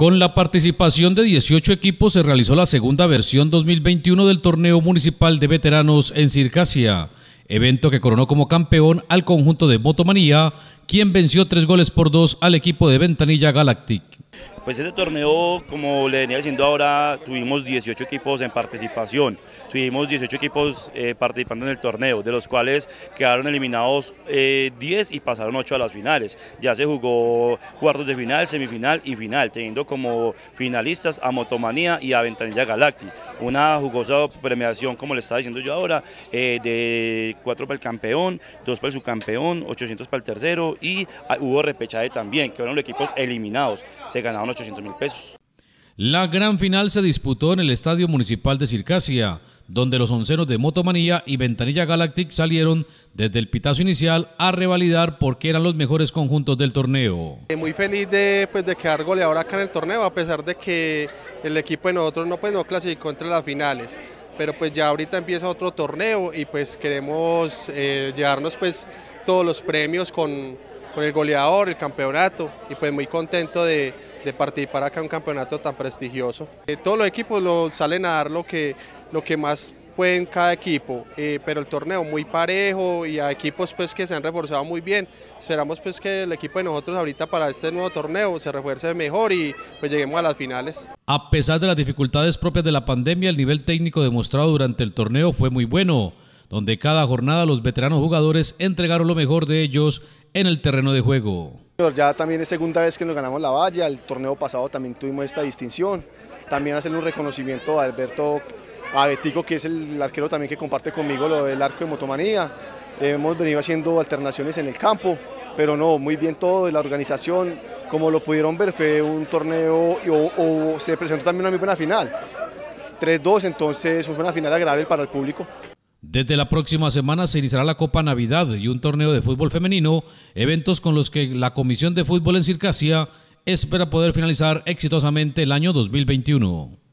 Con la participación de 18 equipos se realizó la segunda versión 2021 del torneo municipal de veteranos en Circasia, evento que coronó como campeón al conjunto de Motomanía, ¿Quién venció tres goles por dos al equipo de Ventanilla Galactic. Pues este torneo, como le venía diciendo ahora, tuvimos 18 equipos en participación, tuvimos 18 equipos eh, participando en el torneo, de los cuales quedaron eliminados 10 eh, y pasaron 8 a las finales. Ya se jugó cuartos de final, semifinal y final, teniendo como finalistas a Motomanía y a Ventanilla Galactic. Una jugosa premiación, como le estaba diciendo yo ahora, eh, de 4 para el campeón, 2 para el subcampeón, 800 para el tercero y ah, hubo repechaje también, que fueron los equipos eliminados, se ganaron 800 mil pesos. La gran final se disputó en el Estadio Municipal de Circasia, donde los onceros de Motomanía y Ventanilla Galactic salieron desde el pitazo inicial a revalidar porque eran los mejores conjuntos del torneo. Eh, muy feliz de, pues, de quedar goleador acá en el torneo, a pesar de que el equipo de nosotros no, pues, no clasificó entre las finales pero pues ya ahorita empieza otro torneo y pues queremos eh, llevarnos pues todos los premios con, con el goleador, el campeonato y pues muy contento de, de participar acá en un campeonato tan prestigioso. Eh, todos los equipos lo, salen a dar lo que, lo que más pueden cada equipo, eh, pero el torneo muy parejo y a equipos pues que se han reforzado muy bien. Esperamos pues que el equipo de nosotros ahorita para este nuevo torneo se refuerce mejor y pues lleguemos a las finales. A pesar de las dificultades propias de la pandemia, el nivel técnico demostrado durante el torneo fue muy bueno donde cada jornada los veteranos jugadores entregaron lo mejor de ellos en el terreno de juego. Ya también es segunda vez que nos ganamos la valla, el torneo pasado también tuvimos esta distinción, también hacer un reconocimiento a Alberto Avetico, que es el arquero también que comparte conmigo lo del arco de motomanía. hemos venido haciendo alternaciones en el campo, pero no, muy bien todo, de la organización, como lo pudieron ver, fue un torneo o, se presentó también una muy buena final. 3-2, entonces fue una final agradable para el público. Desde la próxima semana se iniciará la Copa Navidad y un torneo de fútbol femenino, eventos con los que la Comisión de Fútbol en Circasia espera poder finalizar exitosamente el año 2021.